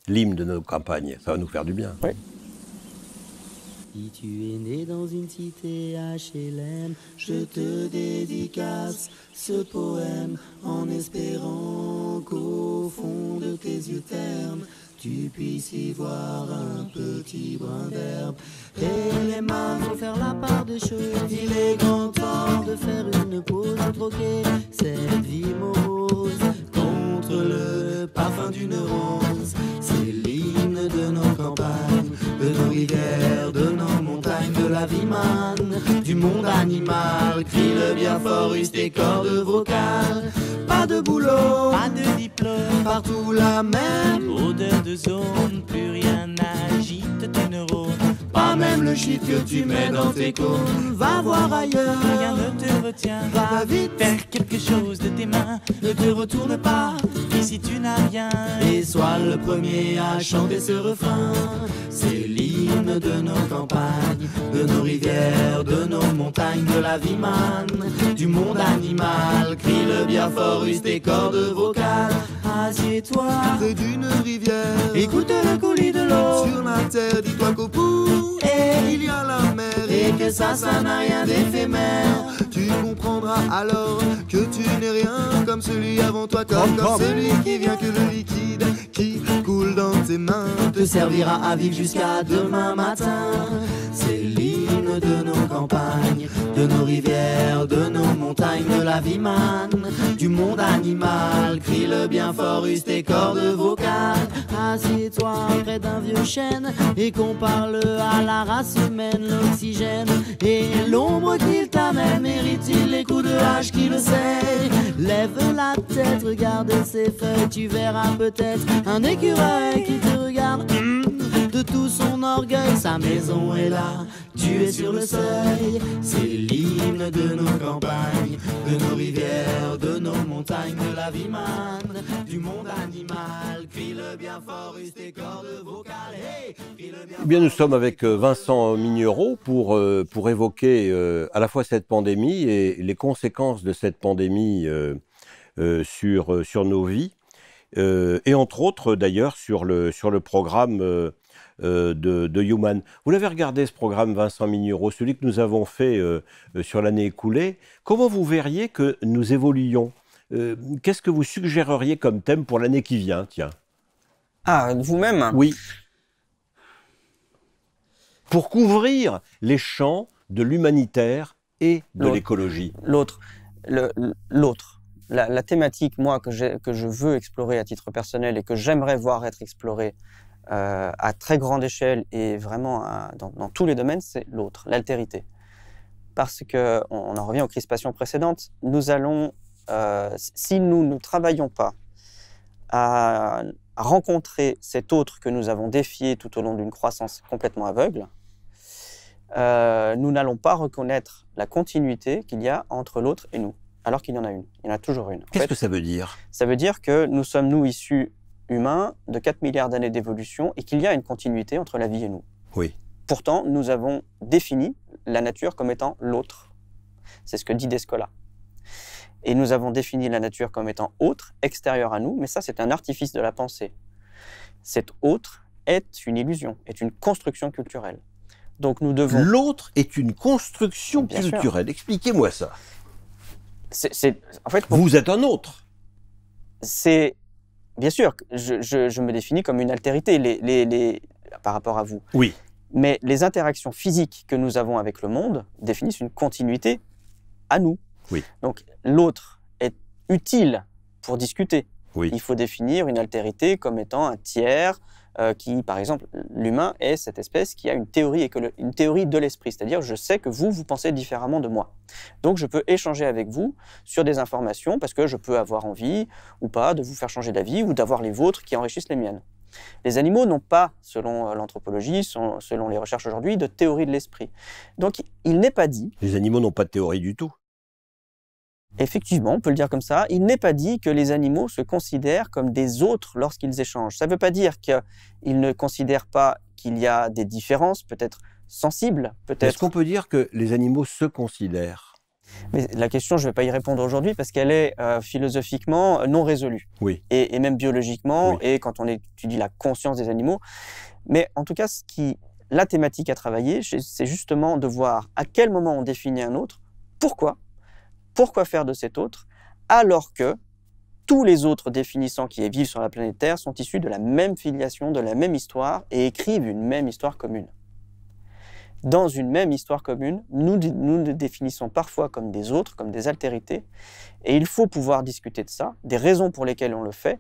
L'hymne de nos campagnes, ça va nous faire du bien. tu es né dans une cité je te dédicace ce poème en espérant fond de tes yeux tu puisses y voir un petit brin d'herbe. Et les mains vont faire la part de choses. Il est grand temps de faire une pause, de troquer cette vie morose contre le parfum d'une rose de nos rivières, de nos montagnes, de la vie manne, du monde animal. Crie le bien fort, use cordes vocales. Pas de boulot, pas de diplôme, partout la même odeur de zone, plus rien n'agite tu ne que tu mets dans tes cônes. Va voir ailleurs, rien ne te retient. Va, vite, faire quelque chose de tes mains. Ne te retourne pas, ici tu n'as rien. Et sois le premier à chanter ce refrain. C'est de nos campagnes, de nos rivières, de nos montagnes, de la vie manne, du monde animal, crie le bienforus des cordes vocales. Assieds-toi près d'une rivière, écoute le coulis de l'eau sur la terre, dis-toi qu'au et il y a la et que ça, ça n'a rien d'éphémère. Tu comprendras alors que tu n'es rien comme celui avant toi, comme, celui qui vient que le liquide qui coule dans tes mains te servira à vivre jusqu'à demain matin. C'est libre de nos campagnes, de nos rivières, de nos montagnes, de la vie manne, du monde animal. Crie le bien fort, use tes cordes vocales. Assieds-toi près d'un vieux chêne et qu'on parle à la race humaine, l'oxygène et l'ombre qu'il t'amène. Mérite-t-il les coups de hache qui le sait Lève la tête, regarde ses feuilles, tu verras peut-être un écureuil qui te regarde son orgueil, sa maison est là, tu es sur le seuil. C'est l'hymne de nos campagnes, de nos rivières, de nos montagnes, de la vie manne, du monde animal. Crie le bien fort, use tes cordes vocales. le bien, eh bien, nous sommes avec euh, Vincent Mignereau pour, euh, pour évoquer euh, à la fois cette pandémie et les conséquences de cette pandémie sur, sur nos vies. et entre autres d'ailleurs sur le, sur le programme euh, de, de, Human. Vous l'avez regardé ce programme Vincent Mignereau, celui que nous avons fait euh, euh, sur l'année écoulée. Comment vous verriez que nous évoluions Qu'est-ce que vous suggéreriez comme thème pour l'année qui vient Tiens. Ah, vous-même Oui. Pour couvrir les champs de l'humanitaire et de l'écologie. L'autre. L'autre. La, thématique, moi, que, je veux explorer à titre personnel et que j'aimerais voir être explorée euh, à très grande échelle et vraiment dans, tous les domaines, c'est l'autre, l'altérité. Parce que on, en revient aux crispations précédentes. Nous allons, euh, si nous ne travaillons pas à, rencontrer cet autre que nous avons défié tout au long d'une croissance complètement aveugle, euh, nous n'allons pas reconnaître la continuité qu'il y a entre l'autre et nous, alors qu'il y en a une. Il y en a toujours une. Qu'est-ce que ça veut dire Ça veut dire que nous sommes, nous, issus humain de 4 milliards d'années d'évolution et qu'il y a une continuité entre la vie et nous. Oui. Pourtant, nous avons défini la nature comme étant l'autre. C'est ce que dit Descola. Et nous avons défini la nature comme étant autre, extérieure à nous, mais ça c'est un artifice de la pensée. Cet autre est une illusion, est une construction culturelle. Donc nous devons... L'autre est une construction culturelle. Expliquez-moi ça. Vous êtes un autre. C'est bien sûr, je, me définis comme une altérité par rapport à vous. Oui. Mais les interactions physiques que nous avons avec le monde définissent une continuité à nous. Oui. Donc l'autre est utile pour discuter. Oui. Il faut définir une altérité comme étant un tiers, euh, qui, par exemple, l'humain est cette espèce qui a une théorie, une théorie de l'esprit, c'est-à-dire je sais que vous, vous pensez différemment de moi. Donc je peux échanger avec vous sur des informations parce que je peux avoir envie ou pas de vous faire changer d'avis ou d'avoir les vôtres qui enrichissent les miennes. Les animaux n'ont pas, selon euh, l'anthropologie, selon les recherches aujourd'hui, de théorie de l'esprit. Donc il n'est pas dit. Les animaux n'ont pas de théorie du tout. Effectivement, on peut le dire comme ça, il n'est pas dit que les animaux se considèrent comme des autres lorsqu'ils échangent. Ça ne veut pas dire qu'ils ne considèrent pas qu'il y a des différences, peut-être sensibles, peut-être... Est-ce qu'on peut dire que les animaux se considèrent mais la question, je ne vais pas y répondre aujourd'hui parce qu'elle est euh, philosophiquement non résolue. Oui. Et, même biologiquement, et quand on étudie la conscience des animaux. Mais en tout cas, ce qui, la thématique à travailler, c'est justement de voir à quel moment on définit un autre, pourquoi, pourquoi faire de cet autre alors que tous les autres définissants qui vivent sur la planète Terre sont issus de la même filiation, de la même histoire et écrivent une même histoire commune Dans une même histoire commune, nous nous, définissons parfois comme des autres, comme des altérités, et il faut pouvoir discuter de ça, des raisons pour lesquelles on le fait,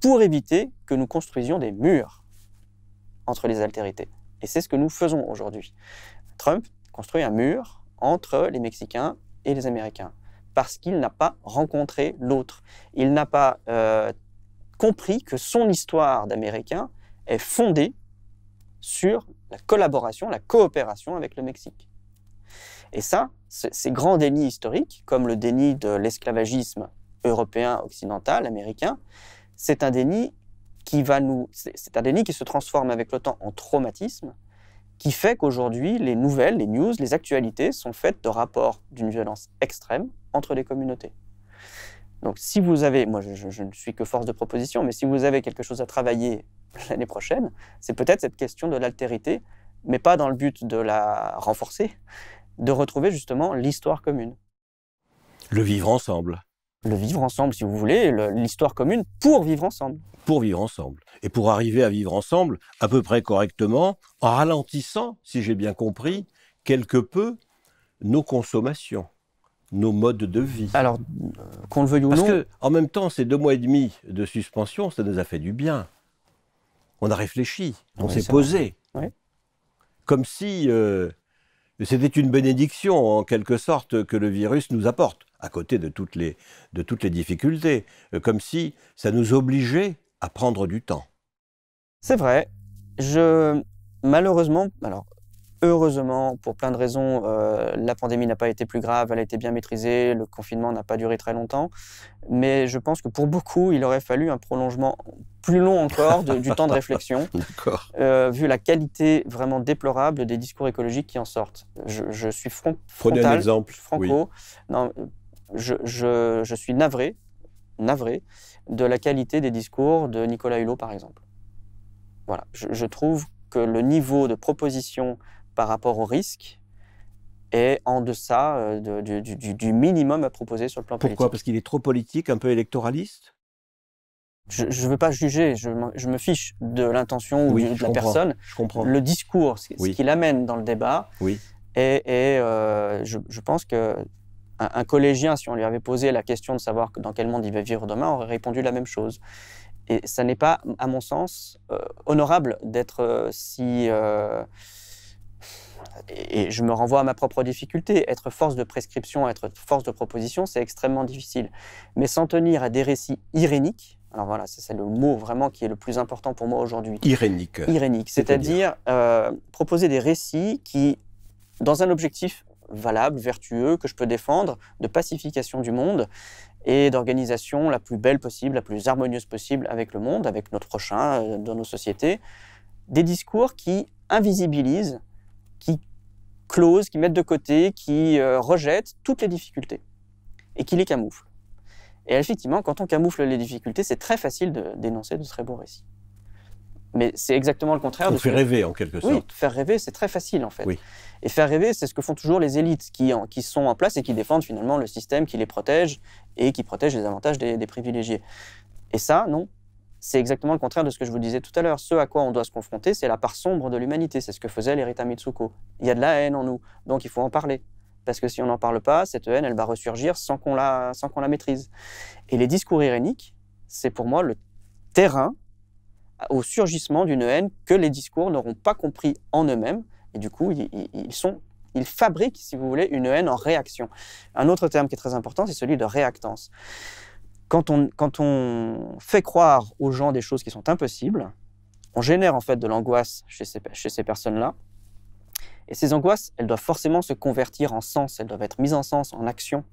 pour éviter que nous construisions des murs entre les altérités. Et c'est ce que nous faisons aujourd'hui. Trump construit un mur entre les Mexicains et les Américains, parce qu'il n'a pas rencontré l'autre. Il n'a pas euh, compris que son histoire d'Américain est fondée sur la collaboration, la coopération avec le Mexique. Et ça, ces grands dénis historiques, comme le déni de l'esclavagisme européen, occidental, américain, c'est un déni qui va nous, c'est un déni qui se transforme avec le temps en traumatisme qui fait qu'aujourd'hui, les nouvelles, les news, les actualités sont faites de rapports d'une violence extrême entre les communautés. Donc si vous avez, moi je, ne suis que force de proposition, mais si vous avez quelque chose à travailler l'année prochaine, c'est peut-être cette question de l'altérité, mais pas dans le but de la renforcer, de retrouver justement l'histoire commune. Le vivre ensemble le vivre ensemble, si vous voulez, l'histoire commune pour vivre ensemble. Pour vivre ensemble. Et pour arriver à vivre ensemble à peu près correctement, en ralentissant, si j'ai bien compris, quelque peu nos consommations, nos modes de vie. Alors, qu'on le veuille ou non. Parce que, en même temps, ces deux mois et demi de suspension, ça nous a fait du bien. On a réfléchi, on s'est posé. Oui. Comme si euh, c'était une bénédiction, en quelque sorte, que le virus nous apporte, à côté de toutes les, difficultés, euh, comme si ça nous obligeait à prendre du temps. C'est vrai. Je, malheureusement, alors Heureusement, pour plein de raisons, euh, la pandémie n'a pas été plus grave, elle a été bien maîtrisée, le confinement n'a pas duré très longtemps. Mais je pense que pour beaucoup, il aurait fallu un prolongement plus long encore du temps de réflexion, euh, vu la qualité vraiment déplorable des discours écologiques qui en sortent. Je, suis franc, frontal, Prenez un exemple, franco. Non, je, suis navré, navré de la qualité des discours de Nicolas Hulot, par exemple. Voilà, je, je trouve que le niveau de proposition par rapport au risque est en deçà euh, du, minimum à proposer sur le plan politique. Pourquoi Parce qu'il est trop politique, un peu électoraliste Je ne veux pas juger, je, je me fiche de l'intention de la personne. Je comprends. Le discours, ce qu'il amène dans le débat, oui. et, et euh, je, je, pense que un, collégien, si on lui avait posé la question de savoir dans quel monde il va vivre demain, aurait répondu la même chose. Et ça n'est pas, à mon sens, euh, honorable d'être si et, je me renvoie à ma propre difficulté. Être force de prescription, être force de proposition, c'est extrêmement difficile. Mais s'en tenir à des récits iréniques, alors voilà, c'est le mot vraiment qui est le plus important pour moi aujourd'hui. Irénique. Irénique, c'est-à-dire euh, proposer des récits qui, dans un objectif valable, vertueux, que je peux défendre, de pacification du monde et d'organisation la plus belle possible, la plus harmonieuse possible avec le monde, avec notre prochain, euh, dans nos sociétés, des discours qui invisibilisent close, qui mettent de côté, qui euh, rejettent toutes les difficultés et qui les camouflent. Et effectivement, quand on camoufle les difficultés, c'est très facile de dénoncer de très beaux récits. Mais c'est exactement le contraire. On de fait rêver, en quelque sorte. Oui, faire rêver, c'est très facile, en fait. Et faire rêver, c'est ce que font toujours les élites qui, qui, sont en place et qui défendent finalement le système qui les protège et qui protège les avantages des, des privilégiés. Et ça, non, c'est exactement le contraire de ce que je vous disais tout à l'heure. Ce à quoi on doit se confronter, c'est la part sombre de l'humanité. C'est ce que faisait l'Erita Mitsuko. Il y a de la haine en nous, donc il faut en parler. Parce que si on n'en parle pas, cette haine, elle va ressurgir sans qu'on la, sans qu'on la maîtrise. Et les discours iréniques, c'est pour moi le terrain au surgissement d'une haine que les discours n'auront pas compris en eux-mêmes. Et du coup, sont, ils fabriquent, si vous voulez, une haine en réaction. Un autre terme qui est très important, c'est celui de réactance quand on, fait croire aux gens des choses qui sont impossibles, on génère en fait de l'angoisse chez ces, personnes-là. Et ces angoisses, elles doivent forcément se convertir en sens, elles doivent être mises en sens, en action.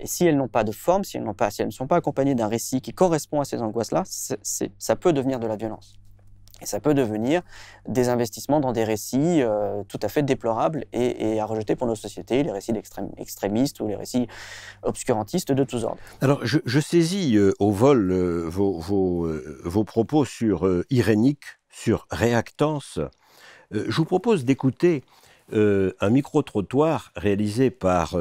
Et si elles n'ont pas de forme, si elles, pas, si elles ne sont pas accompagnées d'un récit qui correspond à ces angoisses-là, ça peut devenir de la violence. Et ça peut devenir des investissements dans des récits euh, tout à fait déplorables et, à rejeter pour nos sociétés, les récits extrémistes ou les récits obscurantistes de tous ordres. Alors, je, saisis euh, au vol euh, vos, propos sur irénique, sur réactance. je vous propose d'écouter un micro-trottoir réalisé par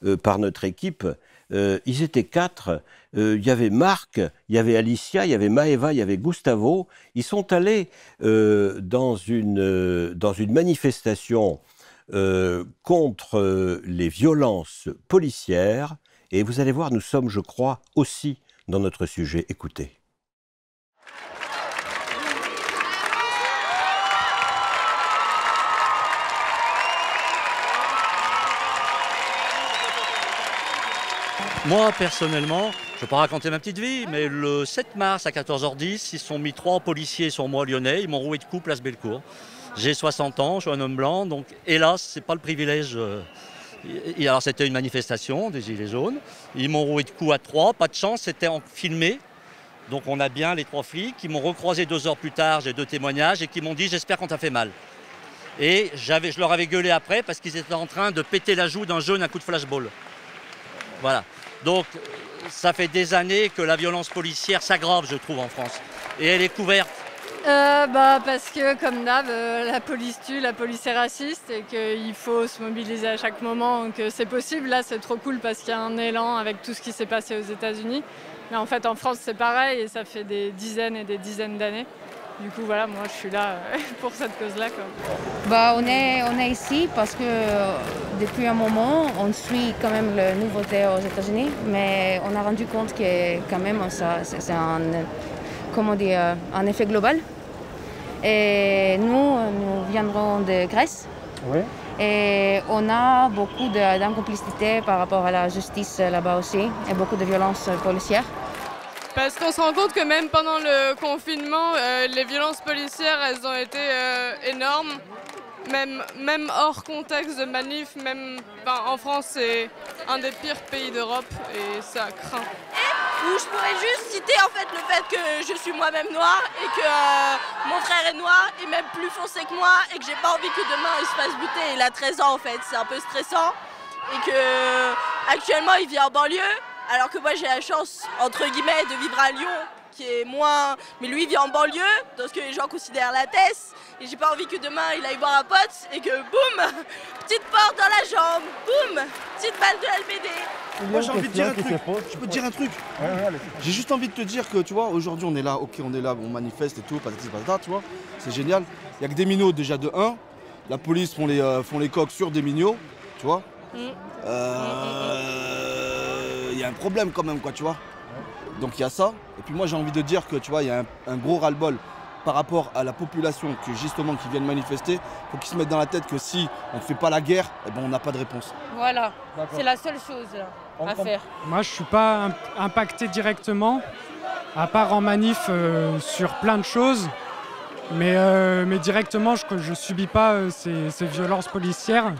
notre équipe euh, ils étaient quatre. Euh, il y avait Marc, il y avait Alicia, il y avait Maeva, il y avait Gustavo. Ils sont allés euh, dans, une, dans une manifestation contre les violences policières. Et vous allez voir, nous sommes, je crois, aussi dans notre sujet. Écoutez. Moi, personnellement, je ne vais pas raconter ma petite vie, mais le 7 mars à 14h10, ils sont mis trois policiers sur moi lyonnais, ils m'ont roué de coups place Bellecour. J'ai 60 ans, je suis un homme blanc, donc hélas, c'est pas le privilège. Euh, alors c'était une manifestation des Gilets jaunes. Ils m'ont roué de coups à trois, pas de chance, c'était filmé. Donc on a bien les trois flics qui m'ont recroisé deux heures plus tard, j'ai deux témoignages, et qui m'ont dit j'espère qu'on t'a fait mal. Et je leur avais gueulé après parce qu'ils étaient en train de péter la joue d'un jeune à coup de flashball. Voilà. Donc ça fait des années que la violence policière s'aggrave, je trouve, en France. Et elle est couverte. Euh, bah, parce que, comme d'hab, euh, la police tue, la police est raciste et qu'il faut se mobiliser à chaque moment que c'est possible. Là, c'est trop cool parce qu'il y a un élan avec tout ce qui s'est passé aux États-Unis. Mais en fait, en France, c'est pareil et ça fait des dizaines et des dizaines d'années. Du coup, voilà, moi, je suis là euh, pour cette cause-là. Bah, on, est, on est ici parce que euh, depuis un moment, on suit quand même le nouveauté aux États-Unis, mais on a rendu compte que quand même, c'est un, comment dire, euh, un effet global. Et nous, nous viendrons de Grèce. Et on a beaucoup d'incomplicité par rapport à la justice là-bas aussi, et beaucoup de violences policières. Parce qu'on se rend compte que même pendant le confinement, euh, les violences policières, elles ont été euh, énormes. Même, même hors contexte de manif, même en France, c'est un des pires pays d'Europe et ça craint. Où je pourrais juste citer en fait le fait que je suis moi-même noire et que euh, mon frère est noir et même plus foncé que moi et que j'ai pas envie que demain il se fasse buter. Il a 13 ans en fait, c'est un peu stressant et que actuellement il vit en banlieue alors que moi j'ai la chance, entre guillemets, de vivre à Lyon, qui est moins. Mais lui il vit en banlieue, dans ce que les gens considèrent la Tête. Et j'ai pas envie que demain il aille voir un pote et que boum Petite porte dans la jambe, boum Petite balle de LBD. Moi j'ai envie de dire un truc. Je peux te dire un truc. J'ai juste envie de te dire que tu vois, aujourd'hui on est là, ok on est là, on manifeste et tout, de patata, tu vois. C'est génial. Il y a que des minots déjà de 1. La police font les, euh, font les coques sur des minots, tu vois. Mm. Euh... Mm, mm, il y a un problème quand même, quoi, tu vois. Donc il y a ça. Et puis moi, j'ai envie de dire que, tu vois, il y a un, gros ras-le-bol par rapport à la population que justement qui viennent manifester, faut qu'ils se mettent dans la tête que si on ne fait pas la guerre, eh ben, on n'a pas de réponse. Voilà, c'est la seule chose à faire. Moi, je ne suis pas impacté directement, à part en manif euh, sur plein de choses, mais, euh, mais directement, je ne subis pas euh, ces violences policières.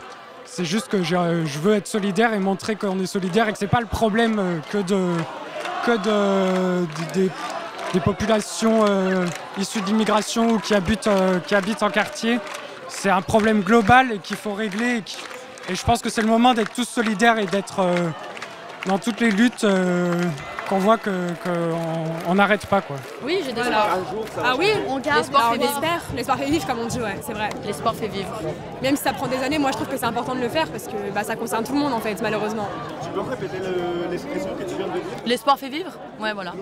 C'est juste que euh, je veux être solidaire et montrer qu'on est solidaire et que c'est pas le problème euh, que de que des, populations euh, issues de l'immigration ou qui habitent qui habitent en quartier. C'est un problème global et qu'il faut régler. Et, je pense que c'est le moment d'être tous solidaires et d'être dans toutes les luttes euh, qu'on voit que qu'on n'arrête pas quoi. Oui, j'ai déjà. ah oui, on garde. L'espoir fait vivre. L'espoir fait vivre, comme on dit, ouais, c'est vrai. L'espoir fait vivre. Même si ça prend des années, moi je trouve que c'est important de le faire parce que bah, ça concerne tout le monde en fait, malheureusement. Tu peux répéter l'expression que tu viens de dire L'espoir fait vivre Ouais, voilà.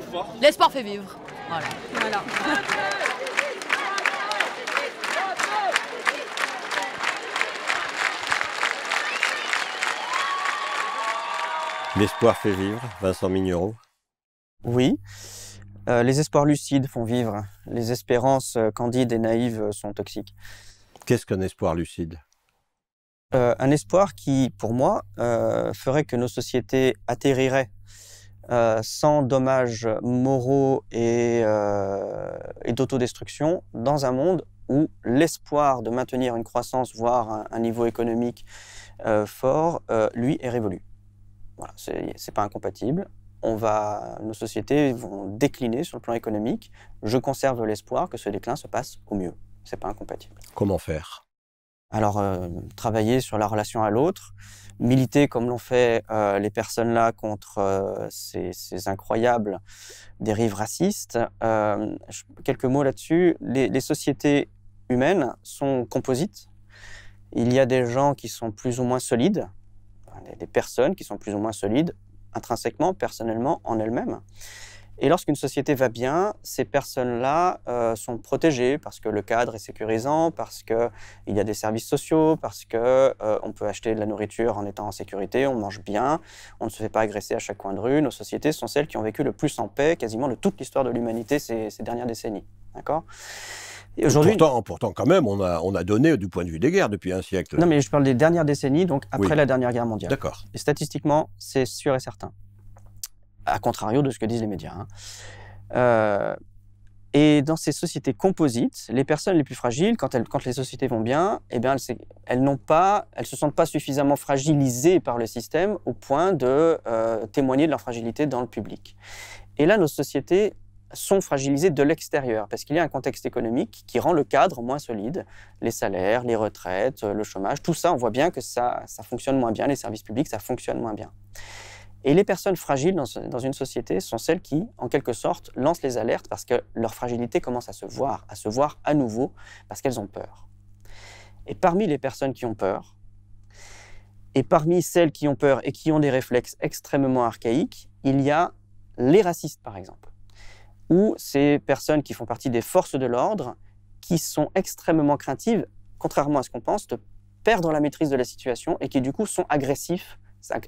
L'espoir fait vivre. Voilà. Voilà. L'espoir fait vivre, Vincent Migneron. Oui, euh, les espoirs lucides font vivre. Les espérances euh, candides et naïves euh, sont toxiques. Qu'est-ce qu'un espoir lucide Un espoir qui, pour moi, ferait que nos sociétés atterriraient sans dommages moraux et, d'autodestruction dans un monde où l'espoir de maintenir une croissance, voire un niveau économique fort, lui, est révolu. Ce c'est pas incompatible. On va, nos sociétés vont décliner sur le plan économique. Je conserve l'espoir que ce déclin se passe au mieux. C'est pas incompatible. Comment faire Alors, euh, travailler sur la relation à l'autre, militer comme l'ont fait euh, les personnes là contre euh, ces, incroyables dérives racistes. quelques mots là-dessus. les sociétés humaines sont composites. Il y a des gens qui sont plus ou moins solides, des, personnes qui sont plus ou moins solides intrinsèquement, personnellement, en elles-mêmes. Et lorsqu'une société va bien, ces personnes-là euh, sont protégées parce que le cadre est sécurisant, parce qu'il y a des services sociaux, parce qu'on euh, peut acheter de la nourriture en étant en sécurité, on mange bien, on ne se fait pas agresser à chaque coin de rue. Nos sociétés sont celles qui ont vécu le plus en paix quasiment de toute l'histoire de l'humanité ces, ces dernières décennies. D'accord aujourd'hui. Pourtant, quand même, on a, donné du point de vue des guerres depuis un siècle. Non, mais je parle des dernières décennies, donc après la dernière guerre mondiale. D'accord. Et statistiquement, c'est sûr et certain. À contrario de ce que disent les médias. Hein. Euh, et dans ces sociétés composites, les personnes les plus fragiles, quand, quand les sociétés vont bien, eh elles, ne se sentent pas suffisamment fragilisées par le système au point de euh, témoigner de leur fragilité dans le public. Et là, nos sociétés sont fragilisés de l'extérieur, parce qu'il y a un contexte économique qui rend le cadre moins solide. Les salaires, les retraites, le chômage, tout ça, on voit bien que ça, ça fonctionne moins bien, les services publics, ça fonctionne moins bien. Et les personnes fragiles dans, dans une société sont celles qui, en quelque sorte, lancent les alertes parce que leur fragilité commence à se voir, à se voir à nouveau, parce qu'elles ont peur. Et parmi les personnes qui ont peur, et parmi celles qui ont peur et qui ont des réflexes extrêmement archaïques, il y a les racistes, par exemple ou ces personnes qui font partie des forces de l'ordre, qui sont extrêmement craintives, contrairement à ce qu'on pense, de perdre la maîtrise de la situation et qui du coup sont agressifs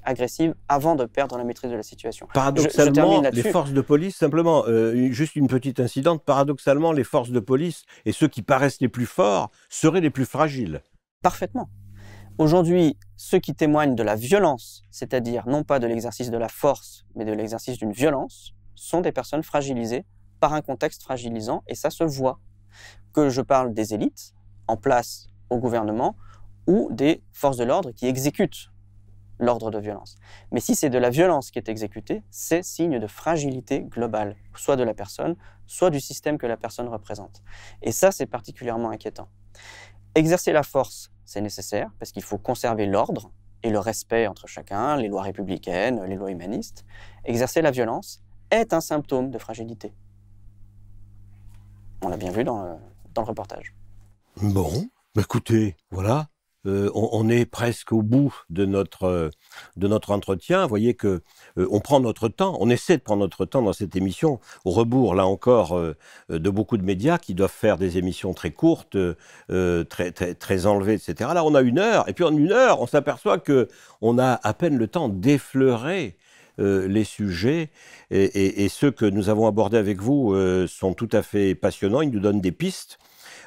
agressives avant de perdre la maîtrise de la situation. Paradoxalement, les forces de police, simplement, euh, juste une petite incidente, paradoxalement, les forces de police et ceux qui paraissent les plus forts seraient les plus fragiles. Parfaitement. Aujourd'hui, ceux qui témoignent de la violence, c'est-à-dire non pas de l'exercice de la force, mais de l'exercice d'une violence, sont des personnes fragilisées par un contexte fragilisant et ça se voit. Que je parle des élites en place au gouvernement ou des forces de l'ordre qui exécutent l'ordre de violence. Mais si c'est de la violence qui est exécutée, c'est signe de fragilité globale, soit de la personne, soit du système que la personne représente. Et ça, c'est particulièrement inquiétant. Exercer la force, c'est nécessaire, parce qu'il faut conserver l'ordre et le respect entre chacun, les lois républicaines, les lois humanistes. Exercer la violence, est un symptôme de fragilité. On l'a bien vu dans le, dans le reportage. Bon, bah, écoutez, voilà, euh, on, est presque au bout de notre, euh, de notre entretien. Vous voyez que euh, on prend notre temps, on essaie de prendre notre temps dans cette émission, au rebours, là encore, de beaucoup de médias qui doivent faire des émissions très courtes, très, très, très, enlevées, etc. Là, on a une heure, et puis en une heure, on s'aperçoit que on a à peine le temps d'effleurer euh, les sujets et, ceux que nous avons abordés avec vous euh, sont tout à fait passionnants, ils nous donnent des pistes.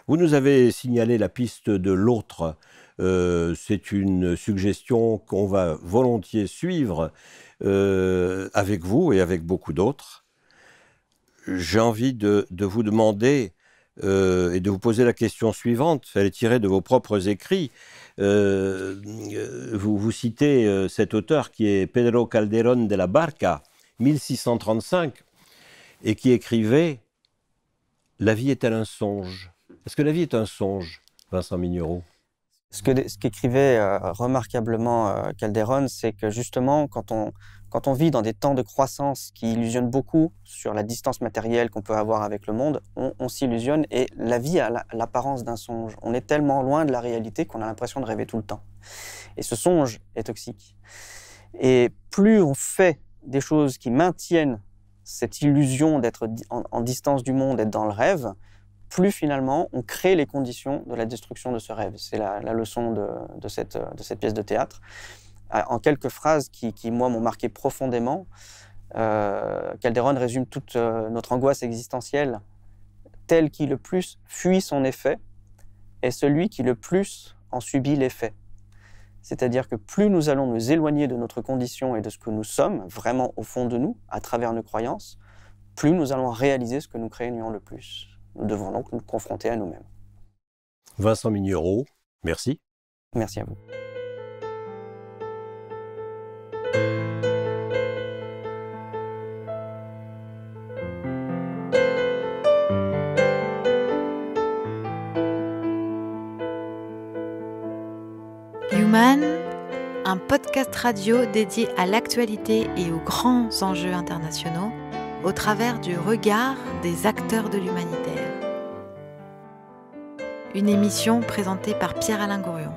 Vous nous avez signalé la piste de l'autre. Euh, c'est une suggestion qu'on va volontiers suivre avec vous et avec beaucoup d'autres. J'ai envie de vous demander euh, et de vous poser la question suivante. Elle est tirée de vos propres écrits. Euh, euh, vous, citez cet auteur qui est Pedro Calderón de la Barca, 1635, et qui écrivait La vie est-elle un songe Est-ce que la vie est un songe, Vincent Mignoreau ce qu'écrivait euh, remarquablement euh, Calderon, c'est que justement, quand on vit dans des temps de croissance qui illusionnent beaucoup sur la distance matérielle qu'on peut avoir avec le monde, on, s'illusionne et la vie a l'apparence d'un songe. On est tellement loin de la réalité qu'on a l'impression de rêver tout le temps. Et ce songe est toxique. Et plus on fait des choses qui maintiennent cette illusion d'être en, distance du monde, d'être dans le rêve, plus finalement on crée les conditions de la destruction de ce rêve. C'est la, leçon de, cette, pièce de théâtre. Ah, en quelques phrases qui, moi, m'ont marqué profondément, euh, Calderon résume toute euh, notre angoisse existentielle. Tel qui le plus fuit son effet est celui qui le plus en subit l'effet. C'est-à-dire que plus nous allons nous éloigner de notre condition et de ce que nous sommes vraiment au fond de nous, à travers nos croyances, plus nous allons réaliser ce que nous craignons le plus nous devons donc nous confronter à nous-mêmes. Vincent Mignereau, merci. Merci à vous. Human, un podcast radio dédié à l'actualité et aux grands enjeux internationaux au travers du regard des acteurs de l'humanité une émission présentée par Pierre-Alain Gourion.